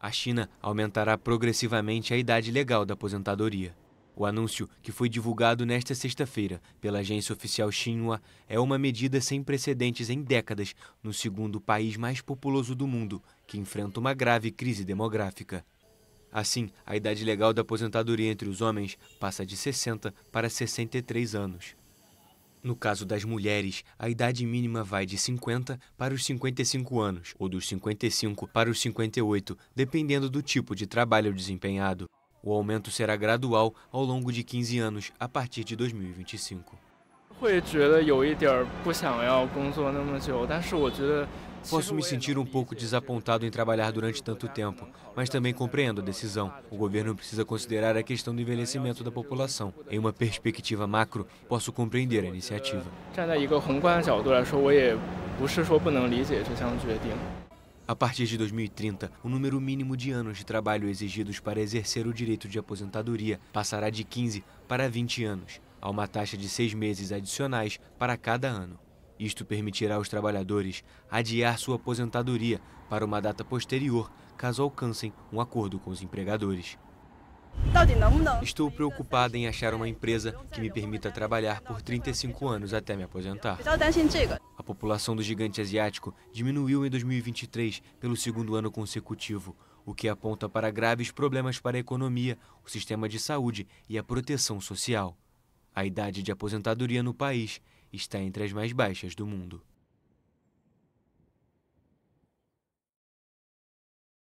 a China aumentará progressivamente a idade legal da aposentadoria. O anúncio, que foi divulgado nesta sexta-feira pela agência oficial Xinhua, é uma medida sem precedentes em décadas no segundo país mais populoso do mundo, que enfrenta uma grave crise demográfica. Assim, a idade legal da aposentadoria entre os homens passa de 60 para 63 anos. No caso das mulheres, a idade mínima vai de 50 para os 55 anos, ou dos 55 para os 58, dependendo do tipo de trabalho desempenhado. O aumento será gradual ao longo de 15 anos, a partir de 2025. Posso me sentir um pouco desapontado em trabalhar durante tanto tempo, mas também compreendo a decisão. O governo precisa considerar a questão do envelhecimento da população. Em uma perspectiva macro, posso compreender a iniciativa. A partir de 2030, o número mínimo de anos de trabalho exigidos para exercer o direito de aposentadoria passará de 15 para 20 anos, a uma taxa de seis meses adicionais para cada ano. Isto permitirá aos trabalhadores adiar sua aposentadoria para uma data posterior, caso alcancem um acordo com os empregadores. Estou preocupada em achar uma empresa que me permita trabalhar por 35 anos até me aposentar. A população do gigante asiático diminuiu em 2023 pelo segundo ano consecutivo, o que aponta para graves problemas para a economia, o sistema de saúde e a proteção social. A idade de aposentadoria no país está entre as mais baixas do mundo.